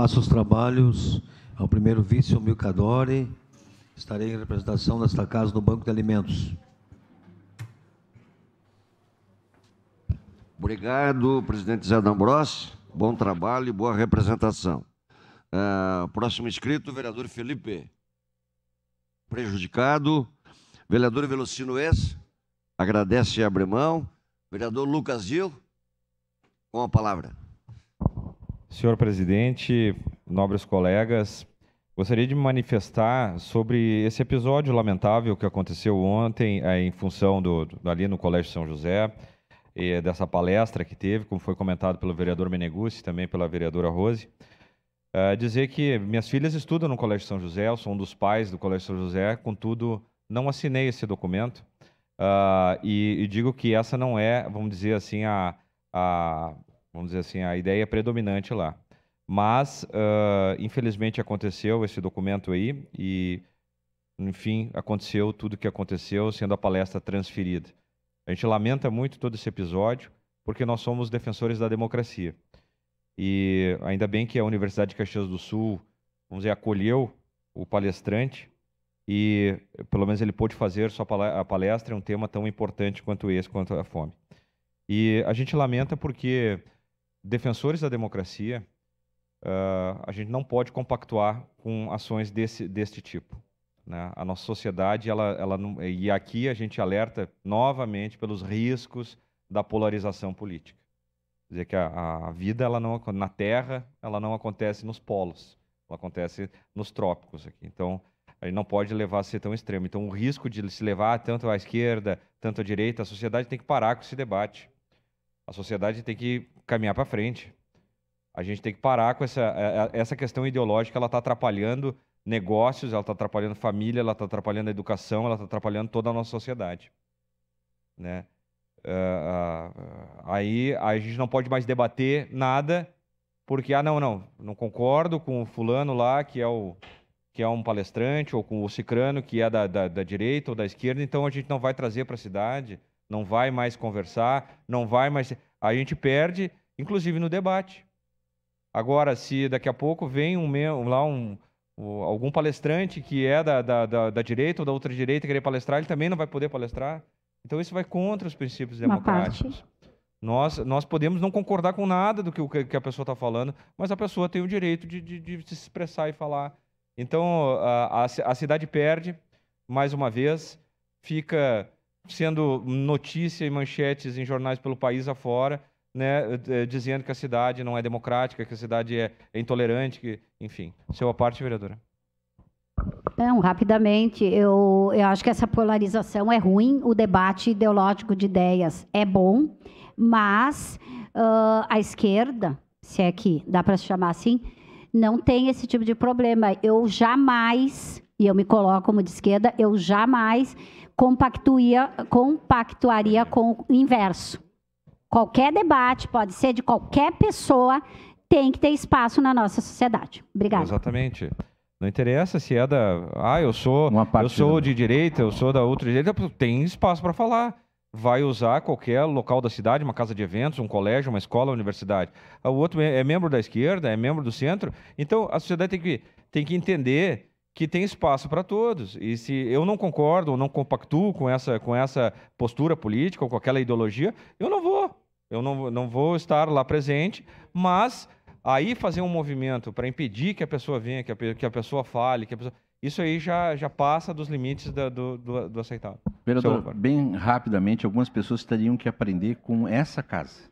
Passo os trabalhos ao primeiro vice, o Milcadori. Estarei em representação desta casa no Banco de Alimentos. Obrigado, presidente Zé D'Ambrossi. Bom trabalho e boa representação. Uh, próximo inscrito, vereador Felipe. Prejudicado. Vereador Velocino Ex. Agradece e abre mão. Vereador Lucas Gil. Com a palavra. Senhor presidente, nobres colegas, gostaria de me manifestar sobre esse episódio lamentável que aconteceu ontem, eh, em função do, ali no Colégio São José, dessa palestra que teve, como foi comentado pelo vereador Meneguzzi e também pela vereadora Rose. Uh, dizer que minhas filhas estudam no Colégio São José, eu sou um dos pais do Colégio São José, contudo, não assinei esse documento uh, e, e, digo que essa não é, vamos dizer assim, a, a, vamos dizer assim, a ideia é predominante lá. Mas, uh, infelizmente, aconteceu esse documento aí e, enfim, aconteceu tudo o que aconteceu, sendo a palestra transferida. A gente lamenta muito todo esse episódio, porque nós somos defensores da democracia. E ainda bem que a Universidade de Caxias do Sul, vamos dizer, acolheu o palestrante e, pelo menos, ele pôde fazer sua palestra, a palestra um tema tão importante quanto esse, quanto a fome. E a gente lamenta porque defensores da democracia, uh, a gente não pode compactuar com ações desse, deste tipo. Né? A nossa sociedade, ela, ela não, e aqui a gente alerta novamente pelos riscos da polarização política. Quer dizer que a, a vida ela não na Terra ela não acontece nos polos, ela acontece nos trópicos aqui. Então a gente não pode levar a ser tão extremo. Então o risco de se levar tanto à esquerda, tanto à direita, a sociedade tem que parar com esse debate. A sociedade tem que caminhar para frente. A gente tem que parar com essa, é, é, essa questão ideológica, ela está atrapalhando negócios, ela está atrapalhando família, ela está atrapalhando a educação, ela está atrapalhando toda a nossa sociedade. Né? Uh, uh, aí a gente não pode mais debater nada, porque, ah, não, não, não concordo com o fulano lá, que é, o, que é um palestrante, ou com o cicrano, que é da, da, da direita ou da esquerda, então a gente não vai trazer para a cidade, não vai mais conversar, não vai mais... A gente perde inclusive no debate. Agora, se daqui a pouco vem um, lá um, algum palestrante que é da, da, da, da direita ou da outra direita querer palestrar, ele também não vai poder palestrar. Então, isso vai contra os princípios democráticos. Nós, nós podemos não concordar com nada do que, que a pessoa está falando, mas a pessoa tem o direito de, de, de se expressar e falar. Então, a, a, a cidade perde, mais uma vez, fica sendo notícia e manchetes em jornais pelo país afora, né, eh, eh, dizendo que a cidade não é democrática, que a cidade é, é intolerante, que, enfim. Seu parte, vereadora. Então, rapidamente, eu, eu acho que essa polarização é ruim, o debate ideológico de ideias é bom, mas uh, a esquerda, se é que dá para se chamar assim, não tem esse tipo de problema. Eu jamais, e eu me coloco como de esquerda, eu jamais compactuaria com o inverso. Qualquer debate, pode ser de qualquer pessoa, tem que ter espaço na nossa sociedade. Obrigada. Exatamente. Não interessa se é da. Ah, eu sou. Eu sou de direita, eu sou da outra direita. Tem espaço para falar. Vai usar qualquer local da cidade, uma casa de eventos, um colégio, uma escola, uma universidade. O outro é, é membro da esquerda, é membro do centro. Então, a sociedade tem que, tem que entender que tem espaço para todos. E se eu não concordo ou não compactuo com essa, com essa postura política ou com aquela ideologia, eu não vou eu não, não vou estar lá presente, mas aí fazer um movimento para impedir que a pessoa venha, que a, que a pessoa fale, que a pessoa... Isso aí já, já passa dos limites da, do, do, do, aceitável. Vereador, bem rapidamente, algumas pessoas teriam que aprender com essa casa.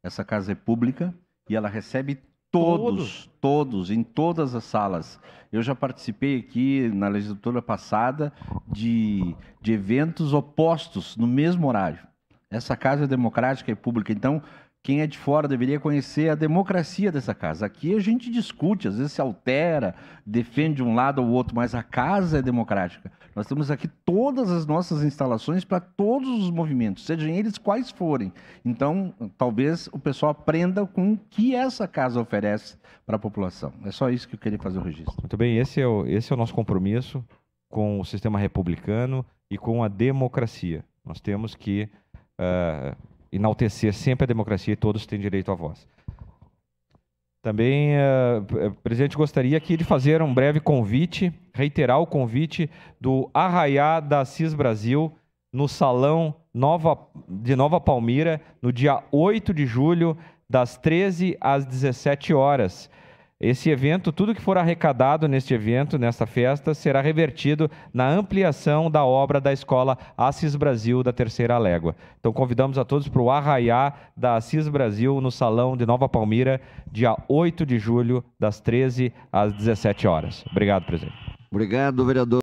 Essa casa é pública e ela recebe todos, todos, todos em todas as salas. Eu já participei aqui na legislatura passada de, de eventos opostos no mesmo horário. Essa casa é democrática e pública. Então, quem é de fora deveria conhecer a democracia dessa casa. Aqui a gente discute, às vezes se altera, defende um lado ou outro, mas a casa é democrática. Nós temos aqui todas as nossas instalações para todos os movimentos, sejam eles quais forem. Então, talvez o pessoal aprenda com o que essa casa oferece para a população. É só isso que eu queria fazer o registro. Muito bem, esse é o, esse é o nosso compromisso com o sistema republicano e com a democracia. Nós temos que uh, enaltecer sempre a democracia e todos têm direito à voz. Também, uh, presidente, gostaria aqui de fazer um breve convite, reiterar o convite do Arraiá da Assis Brasil no Salão Nova, de Nova Palmira, no dia 8 de julho, das 13 às 17 horas. Esse evento, tudo que for arrecadado neste evento, nesta festa, será revertido na ampliação da obra da Escola Assis Brasil da Terceira Légua. Então convidamos a todos para o arraiá da Assis Brasil no Salão de Nova Palmira, dia 8 de julho, das 13 às 17 horas. Obrigado, presidente. Obrigado, vereador.